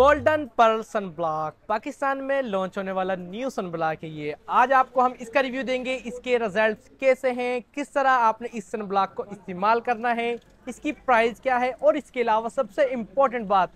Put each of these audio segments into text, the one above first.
golden pearl sun block Pakistan में launch होने वाला न्यू सन ब्लॉक है ये आज आपको हम इसका रिव्यू देंगे इसके रिजल्ट्स कैसे हैं किस तरह आपने इस सन ब्लॉक को इस्तेमाल करना है इसकी प्राइस क्या है और इसके अलावा सबसे इम्पोर्टेंट बात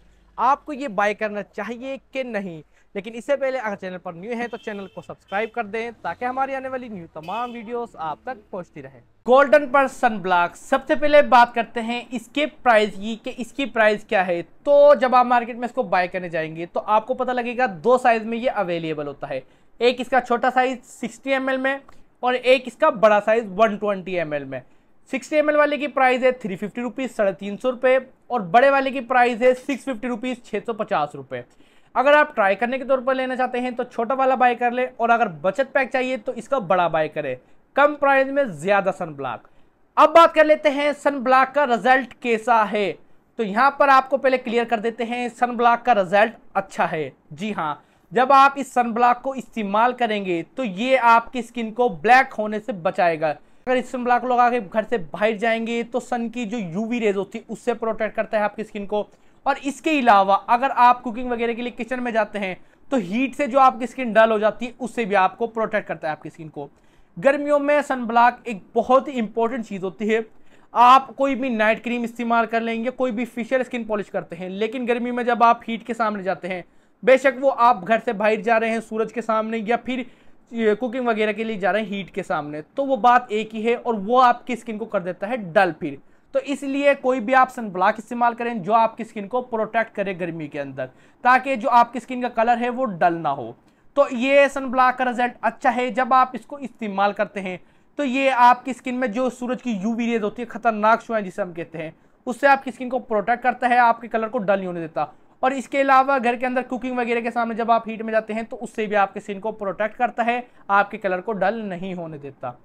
आपको ये बाय करना चाहिए कि नहीं लेकिन इससे पहले अगर चैनल पर न्यू है तो चैनल को सब्सक्राइब कर दें ताकि हमारी आने वाली न्यू तमाम वीडियोस आप तक पहुंचती रहे गोल्डन पर सन ब्लॉक सबसे पहले बात करते हैं इसके प्राइस की कि इसकी प्राइस क्या है तो जब आप मार्केट में इसको बाय करने जाएंगे तो आपको पता लगेगा दो साइज में ये अवेलेबल होता है एक इसका छोटा साइज सिक्सटी एम में और एक इसका बड़ा साइज वन ट्वेंटी में सिक्सटी एम वाले की प्राइस है थ्री फिफ्टी रुपीज़ साढ़े तीन सौ रुपये और बड़े वाले की प्राइस है सिक्स फिफ्टी रुपीज़ छः सौ पचास रुपये अगर आप ट्राई करने के तौर पर लेना चाहते हैं तो छोटा वाला बाय कर ले और अगर बचत पैक चाहिए तो इसका बड़ा बाय करे कम प्राइस में ज़्यादा सन ब्लॉक अब बात कर लेते हैं सन ब्लॉक का रिजल्ट कैसा है तो यहाँ पर आपको पहले क्लियर कर देते हैं सन ब्लॉक का रिजल्ट अच्छा है जी हाँ जब आप इस सन ब्लॉक को इस्तेमाल करेंगे तो ये आपकी स्किन को ब्लैक होने से बचाएगा अगर इस सन ब्लॉक लोग आगे घर से बाहर जाएंगे तो सन की जो यूवी रेज होती है उससे प्रोटेक्ट करता है आपकी स्किन को और इसके अलावा अगर आप कुकिंग वगैरह के लिए किचन में जाते हैं तो हीट से जो आपकी स्किन डल हो जाती है उससे भी आपको प्रोटेक्ट करता है आपकी स्किन को गर्मियों में सनब्लॉक एक बहुत ही इंपॉर्टेंट चीज़ होती है आप कोई भी नाइट क्रीम इस्तेमाल कर लेंगे कोई भी फिशियल स्किन पॉलिश करते हैं लेकिन गर्मी में जब आप हीट के सामने जाते हैं बेशक वो आप घर से बाहर जा रहे हैं सूरज के सामने या फिर कुकिंग वगैरह के लिए जा रहे हैं हीट के सामने तो वो बात एक ही है और वो आपकी स्किन को कर देता है डल फिर तो इसलिए कोई भी आप सन ब्लॉक इस्तेमाल करें जो आपकी स्किन को प्रोटेक्ट करे गर्मी के अंदर ताकि जो आपकी स्किन का कलर है वो डल ना हो तो ये सन ब्लॉक का रिजल्ट अच्छा है जब आप इसको इस्तेमाल करते हैं तो ये आपकी स्किन में जो सूरज की यूवी रेज होती है खतरनाक शुआ जिसे हम कहते हैं उससे आपकी स्किन को प्रोटेक्ट करता है आपके कलर को डल नहीं होने देता और इसके अलावा घर के अंदर कुकिंग वगैरह के सामने जब आप हीट में जाते हैं तो उससे भी आपके स्किन को प्रोटेक्ट करता है आपके कलर को डल नहीं होने देता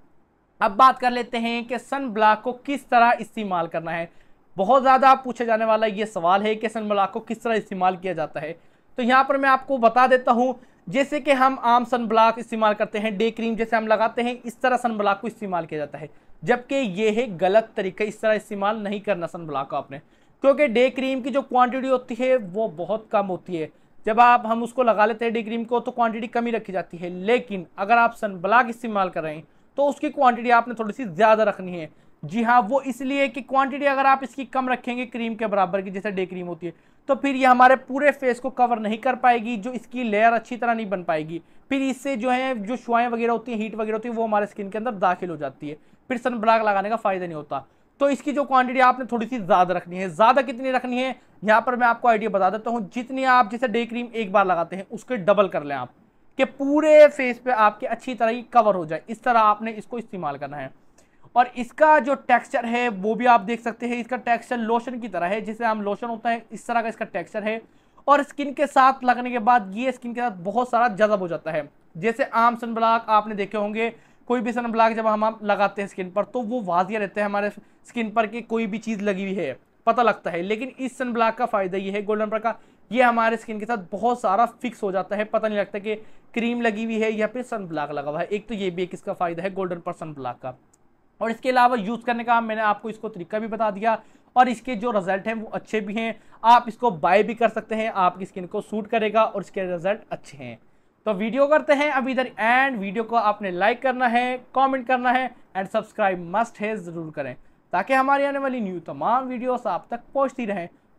अब बात कर लेते हैं कि सन ब्लॉक को किस तरह इस्तेमाल करना है बहुत ज़्यादा पूछा जाने वाला ये सवाल है कि सन ब्लॉक को किस तरह इस्तेमाल किया जाता है तो यहाँ पर मैं आपको बता देता हूँ जैसे कि हम आम सन ब्लॉक इस्तेमाल करते हैं डे क्रीम जैसे हम लगाते हैं इस तरह सन ब्लॉक को इस्तेमाल किया जाता है जबकि ये है गलत तरीका इस तरह इस्तेमाल नहीं करना सन ब्लॉक को आपने क्योंकि डे क्रीम की जो क्वांटिटी होती है वो बहुत कम होती है जब आप हम उसको लगा लेते हैं डे क्रीम को तो क्वांटिटी कम ही रखी जाती है लेकिन अगर आप सन ब्लॉक इस्तेमाल कर रहे हैं तो उसकी क्वांटिटी आपने थोड़ी सी ज़्यादा रखनी है जी हाँ वो इसलिए कि क्वांटिटी अगर आप इसकी कम रखेंगे क्रीम के बराबर की जैसे डे क्रीम होती है तो फिर ये हमारे पूरे फेस को कवर नहीं कर पाएगी जो इसकी लेयर अच्छी तरह नहीं बन पाएगी फिर इससे जो है जो शुआएं वगैरह होती हैं हीट वगैरह होती है वो हमारे स्किन के अंदर दाखिल हो जाती है फिर सन ब्लाक लगाने का फ़ायदा नहीं होता तो इसकी जो क्वांटिटी आपने थोड़ी सी ज़्यादा रखनी है ज़्यादा कितनी रखनी है यहाँ पर मैं आपको आइडिया बता देता हूँ जितनी आप जैसे डे क्रीम एक बार लगाते हैं उसके डबल कर लें आप कि पूरे फेस पे आपके अच्छी तरह ही कवर हो जाए इस तरह आपने इसको इस्तेमाल करना है और इसका जो टेक्सचर है वो भी आप देख सकते हैं इसका टेक्सचर लोशन की तरह है जिसे हम लोशन होता है इस तरह का इसका टेक्सचर है और स्किन के साथ लगने के बाद ये स्किन के साथ बहुत सारा जजब हो जाता है जैसे आम सन ब्लॉक आपने देखे होंगे कोई भी सन ब्लॉक जब हम आप लगाते हैं स्किन पर तो वो वाजिया रहते हैं हमारे स्किन पर कि कोई भी चीज़ लगी हुई है पता लगता है लेकिन इस सन ब्लॉक का फ़ायदा ये है गोल्डन पर का ये हमारे स्किन के साथ बहुत सारा फिक्स हो जाता है पता नहीं लगता कि क्रीम लगी हुई है या फिर सन ब्लॉक लगा हुआ है एक तो ये भी एक इसका फ़ायदा है गोल्डन पर सन ब्लॉक का और इसके अलावा यूज़ करने का मैंने आपको इसको तरीका भी बता दिया और इसके जो रिजल्ट हैं वो अच्छे भी हैं आप इसको बाय भी कर सकते हैं आपकी स्किन को सूट करेगा और इसके रिजल्ट अच्छे हैं तो वीडियो करते हैं अब इधर एंड वीडियो को आपने लाइक करना है कमेंट करना है एंड सब्सक्राइब मस्ट है ज़रूर करें ताकि हमारी आने वाली न्यू तमाम वीडियोस आप तक पहुंचती रहें